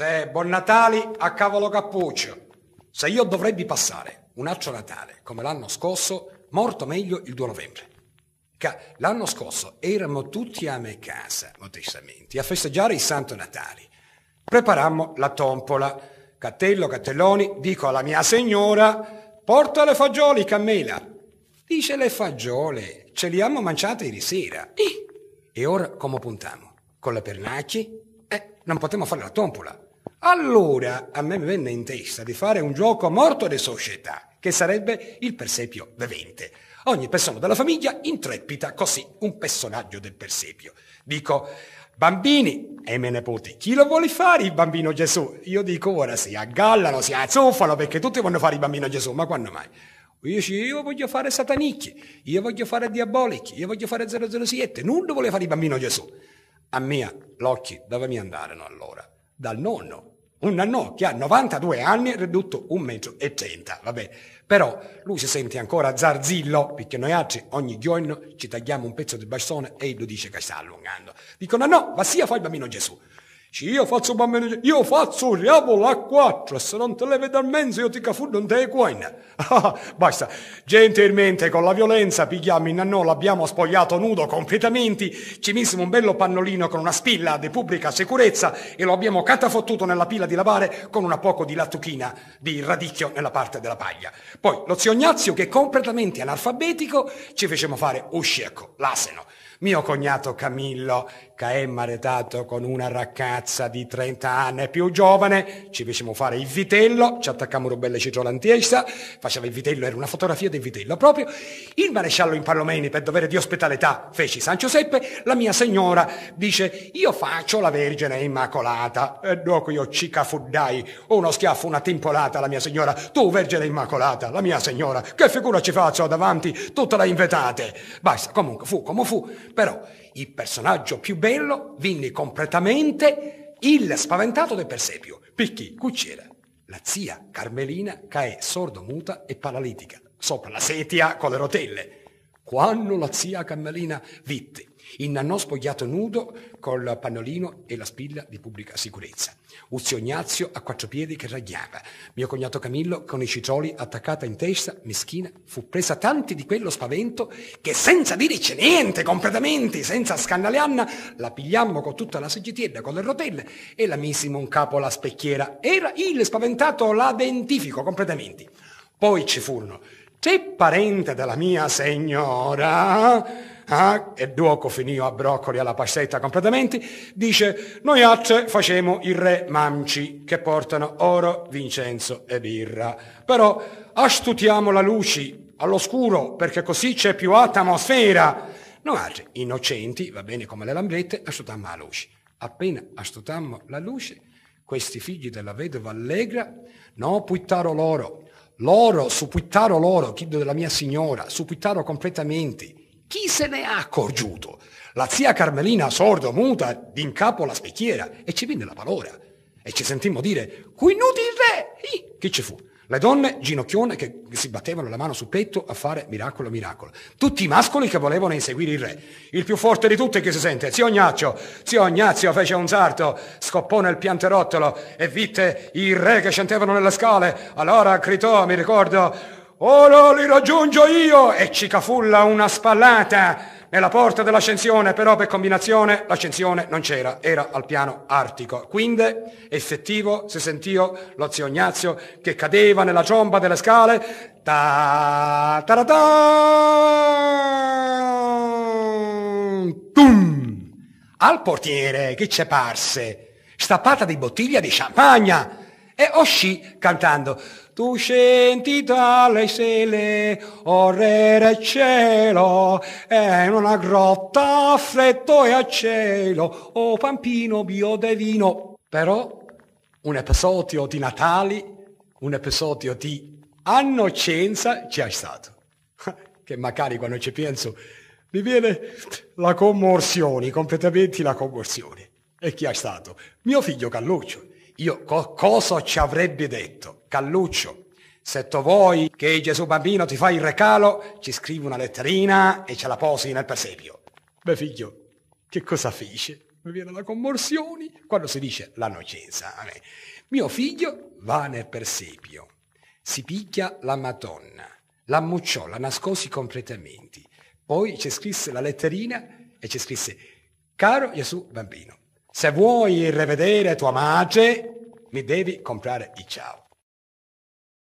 Se buon Natale a cavolo cappuccio. Se io dovrei passare un altro Natale come l'anno scorso, morto meglio il 2 novembre. L'anno scorso eravamo tutti a me casa, modestamente, a festeggiare il Santo Natale. Preparammo la tompola. Cattello, Cattelloni, dico alla mia signora, porta le fagioli, Cammela. Dice le fagiole, ce li abbiamo mangiate ieri sera. E ora come puntiamo? Con le pernacchi? Eh, non potevamo fare la tompola. Allora a me mi venne in testa di fare un gioco morto di società, che sarebbe il Persepio vivente. Ogni persona della famiglia intrepita così un personaggio del Persepio. Dico, bambini e me nepoti, chi lo vuole fare il bambino Gesù? Io dico, ora si aggallano, si azzuffano perché tutti vogliono fare il bambino Gesù, ma quando mai? Io dico, io voglio fare satanicchi, io voglio fare diabolici, io voglio fare 007, nulla vuole fare il bambino Gesù. A mia, l'occhio, dove mi andarono allora? dal nonno. Un nonno che ha 92 anni ridotto un 1,30 m, vabbè. Però lui si sente ancora zarzillo, perché noi altri ogni giorno ci tagliamo un pezzo di bastone e lui dice che sta allungando. Dicono no, va sia fa il bambino Gesù. Dice, io faccio bambino, io faccio diavolo a quattro, cioè, se non te le levi al mezzo io ti caffù non te guaina. Basta, gentilmente con la violenza pigliamo in annò, l'abbiamo spogliato nudo completamente, ci misimo un bello pannolino con una spilla di pubblica sicurezza e lo abbiamo catafottuto nella pila di lavare con una poco di lattuchina di radicchio nella parte della paglia. Poi lo zio Ignazio che è completamente analfabetico ci facciamo fare usciacco, l'aseno. Mio cognato Camillo, che è maritato con una ragazza di 30 anni più giovane, ci fecimo fare il vitello, ci attaccammo una bella citrola antiesta, faceva il vitello, era una fotografia del vitello proprio. Il maresciallo in Palomeni, per dovere di ospitalità, feci San Giuseppe, la mia signora dice, io faccio la Vergine Immacolata. E dopo io ci cafuddai, uno schiaffo, una timpolata alla mia signora, tu Vergine Immacolata, la mia signora, che figura ci faccio davanti, tutta la invetate. Basta, comunque fu come fu. Però il personaggio più bello vinne completamente il spaventato del Persepio, perché qui c'era la zia Carmelina che è sordomuta e paralitica, sopra la setia con le rotelle. Quando la zia Carmelina vitte Innannò spogliato nudo col pannolino e la spilla di pubblica sicurezza. Uzio Ignazio a quattro piedi che ragliava. Mio cognato Camillo con i ciccioli attaccata in testa, meschina, fu presa tanti di quello spavento che senza dirci niente completamente, senza scandalianna, la pigliammo con tutta la seggietiera, con le rotelle e la misimo in capo alla specchiera. Era il spaventato la dentifico completamente. Poi ci furono tre parente della mia signora ah, e Duoco finì a broccoli alla pastetta completamente, dice noi altri facciamo i re manci che portano oro, vincenzo e birra. Però astutiamo la luce all'oscuro perché così c'è più atmosfera. Noi altri, innocenti, va bene come le lambrette, astutammo la luce. Appena astutammo la luce, questi figli della vedova allegra, no puittaro loro, loro, suppittaro loro, chiedo della mia signora, suppittaro completamente, chi se ne è accorgiuto? La zia Carmelina sordo muta in capo alla specchiera e ci venne la parola. E ci sentimmo dire, qui nuti il re! Chi ci fu? Le donne ginocchione che si battevano la mano sul petto a fare miracolo miracolo. Tutti i mascoli che volevano inseguire il re. Il più forte di tutti che si sente, zio Ignazio. Zio Ignazio fece un sarto, scoppò nel pianterottolo e vitte il re che scendevano nelle scale. Allora gridò, mi ricordo, Ora oh, li raggiungo io! E ci cafulla una spallata nella porta dell'ascensione, però per combinazione l'ascensione non c'era, era al piano artico. Quindi, effettivo, si sentiva lo zio Ignazio che cadeva nella tromba delle scale. Ta ta ta Tum! Al portiere che c'è parse stappata di bottiglia di champagne e uscì cantando. Tu scendi dalle sele, orrere cielo, è in una grotta a freddo e a cielo, o oh, pampino bio de vino. Però un episodio di Natali, un episodio di annocenza c'è stato. Che magari quando ci penso mi viene la commozione, completamente la commozione. E chi è stato? Mio figlio Calluccio. Io co- cosa ci avrebbe detto? Calluccio, se tu vuoi che Gesù bambino ti fa il regalo, ci scrivi una letterina e ce la posi nel presepio. Beh figlio, che cosa fece? Mi viene da commorsioni quando si dice la nocenza. Mio figlio va nel presepio, si picchia la Madonna, la mucciò, la nascosi completamente. Poi ci scrisse la letterina e ci scrisse, caro Gesù bambino, se vuoi rivedere tua madre, mi devi comprare i ciao.